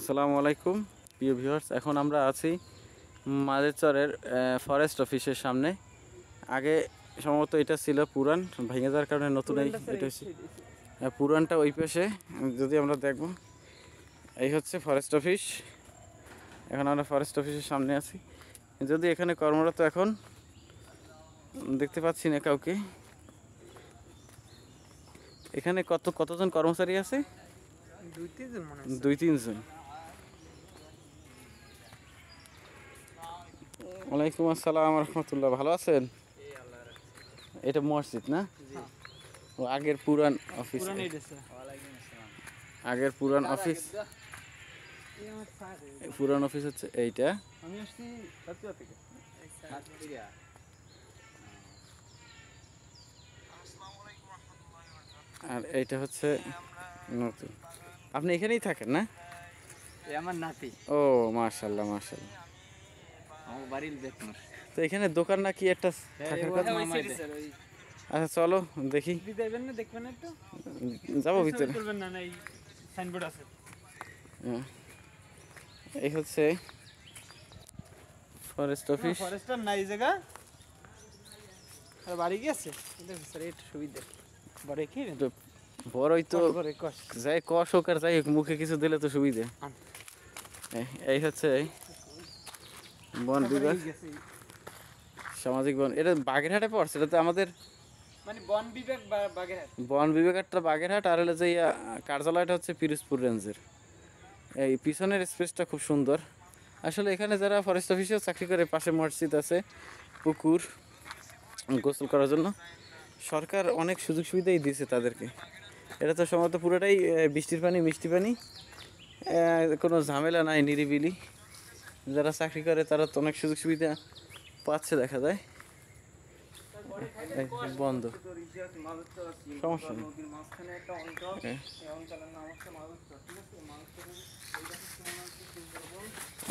আসসালামু আলাইকুম প্রিয় ভিউয়ার্স এখন আমরা আছি মাদেরচরের ফরেস্ট অফিসের সামনে আগে সম্ভবত এটা ছিল পুরান ভেঙে যাওয়ার কারণে নতুন এই এটা পুরানটা ওই পাশে যদি আমরা দেখব এই হচ্ছে ফরেস্ট অফিস এখন আমরা ফরেস্ট অফিসের সামনে আছি যদি এখানে কর্মরত এখন দেখতে পাচ্ছি না কাউকে এখানে কত কতজন কর্মচারী আছে দুই তিনজন দুই তিনজন ওয়ালাইকুম আসসালাম রহমতুল্লাহ ভালো আছেন এটা মসজিদ না ও আগের পুরান অফিস আগের পুরান অফিস পুরান অফিস হচ্ছে এইটা আর এইটা হচ্ছে নতুন আপনি এখানেই থাকেন না আমার নাতি ও মার্শাল্লাহ মার্শাল্লাহ তো এখানে দোকান না একটা হ্যাঁ, থাকার কথা আচ্ছা চলো দেখি ভিতরে হ্যাঁ। এই হচ্ছে ফরেস্ট অফিস ফরেস্টার নাই জায়গা বাড়ি গেছে সুবিধা বড় কি বড়ই তো যাই কষ হোক আর যাই মুখে কিছু দিলে তো সুবিধে এই হচ্ছে বন বিভাগ সামাজিক বন এটা বাগেরহাটে পড়ছে এটা তো আমাদের মানে বন বিভাগ বন বিভাগটা বাগেরহাট আর হলো যে কার্যালয়টা হচ্ছে পিরোজপুর রেঞ্জের এই পিছনের স্পেসটা খুব সুন্দর আসলে এখানে যারা ফরেস্ট অফিসেও চাকরি করে পাশে মসজিদ আছে পুকুর গোসল করার জন্য সরকার অনেক সুযোগ সুবিধাই দিয়েছে তাদেরকে এটা তো সম্ভবত পুরোটাই বৃষ্টির পানি মিষ্টি পানি কোনো ঝামেলা নাই নিরিবিলি যারা চাকরি করে তারা তো অনেক সুযোগ সুবিধা পাচ্ছে দেখা যায় বন্ধ সমস্যা নেই হ্যাঁ।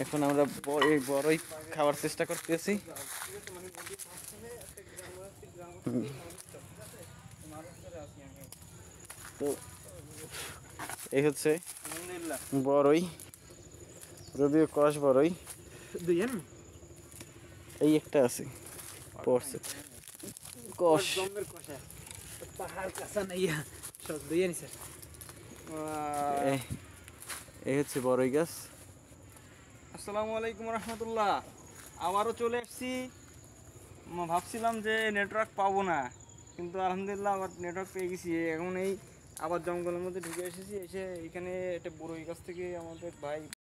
এখন আমরা এই বড়ই খাওয়ার চেষ্টা করতেছি তো এই হচ্ছে বড়ই রবিও কস বড়ই দুইয়ের এই একটা আছে পড়ছে কস পাহাড় কাঁচা নাই সব দুইয়ে স্যার এই হচ্ছে বড়ই গাছ আসসালামু আলাইকুম রহমতুল্লাহ আবারও চলে এসেছি ভাবছিলাম যে নেটওয়ার্ক পাবো না কিন্তু আলহামদুলিল্লাহ আবার নেটওয়ার্ক পেয়ে গেছি এখন এই আবার জঙ্গলের মধ্যে ঢুকে এসেছি এসে এখানে একটা বড়ই গাছ থেকে আমাদের ভাই